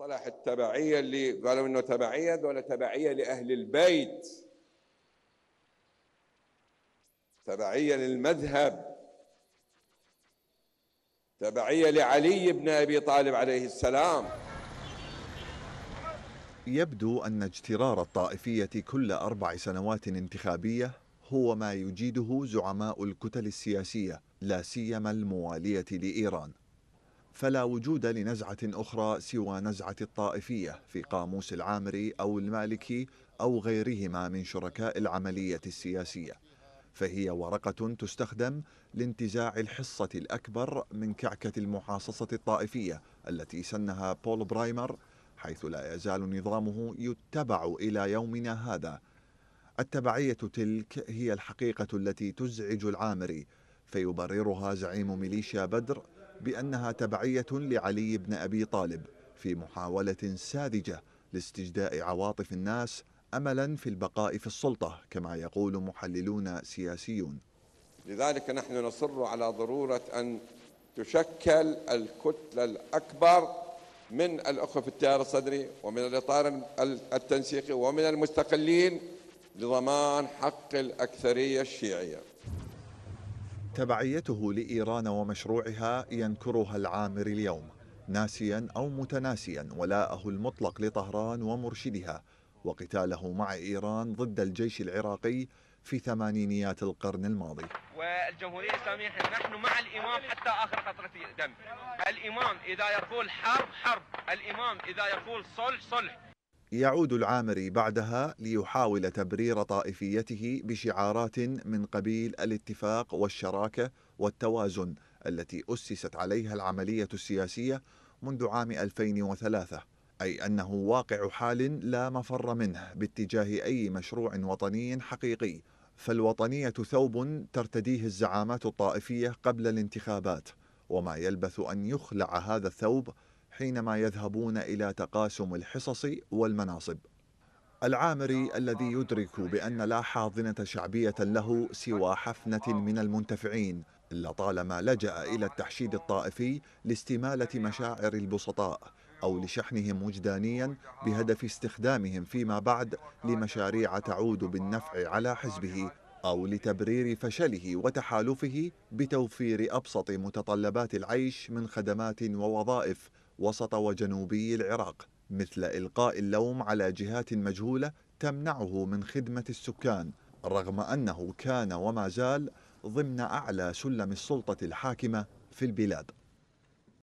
مصطلح التبعية اللي قالوا إنه تبعية دول تبعية لأهل البيت تبعية للمذهب تبعية لعلي بن أبي طالب عليه السلام يبدو أن اجترار الطائفية كل أربع سنوات انتخابية هو ما يجيده زعماء الكتل السياسية لا سيما الموالية لإيران فلا وجود لنزعة أخرى سوى نزعة الطائفية في قاموس العامري أو المالكي أو غيرهما من شركاء العملية السياسية فهي ورقة تستخدم لانتزاع الحصة الأكبر من كعكة المحاصصة الطائفية التي سنها بول برايمر حيث لا يزال نظامه يتبع إلى يومنا هذا التبعية تلك هي الحقيقة التي تزعج العامري فيبررها زعيم ميليشيا بدر بأنها تبعية لعلي بن أبي طالب في محاولة ساذجة لاستجداء عواطف الناس أملا في البقاء في السلطة كما يقول محللون سياسيون لذلك نحن نصر على ضرورة أن تشكل الكتلة الأكبر من الأخوة في التيار الصدري ومن الإطار التنسيقي ومن المستقلين لضمان حق الأكثرية الشيعية تبعيته لإيران ومشروعها ينكرها العامر اليوم ناسيا أو متناسيا ولاءه المطلق لطهران ومرشدها وقتاله مع إيران ضد الجيش العراقي في ثمانينيات القرن الماضي والجمهورية الإسلامية نحن مع الإمام حتى آخر قطرة دم الإمام إذا يقول حرب حرب الإمام إذا يقول صلح صلح يعود العامري بعدها ليحاول تبرير طائفيته بشعارات من قبيل الاتفاق والشراكه والتوازن التي اسست عليها العمليه السياسيه منذ عام 2003 اي انه واقع حال لا مفر منه باتجاه اي مشروع وطني حقيقي فالوطنيه ثوب ترتديه الزعامات الطائفيه قبل الانتخابات وما يلبث ان يخلع هذا الثوب حينما يذهبون إلى تقاسم الحصص والمناصب العامري الذي يدرك بأن لا حاضنة شعبية له سوى حفنة من المنتفعين لطالما لجأ إلى التحشيد الطائفي لاستمالة مشاعر البسطاء أو لشحنهم وجدانيا بهدف استخدامهم فيما بعد لمشاريع تعود بالنفع على حزبه أو لتبرير فشله وتحالفه بتوفير أبسط متطلبات العيش من خدمات ووظائف وسط وجنوبي العراق مثل إلقاء اللوم على جهات مجهولة تمنعه من خدمة السكان رغم أنه كان وما زال ضمن أعلى سلم السلطة الحاكمة في البلاد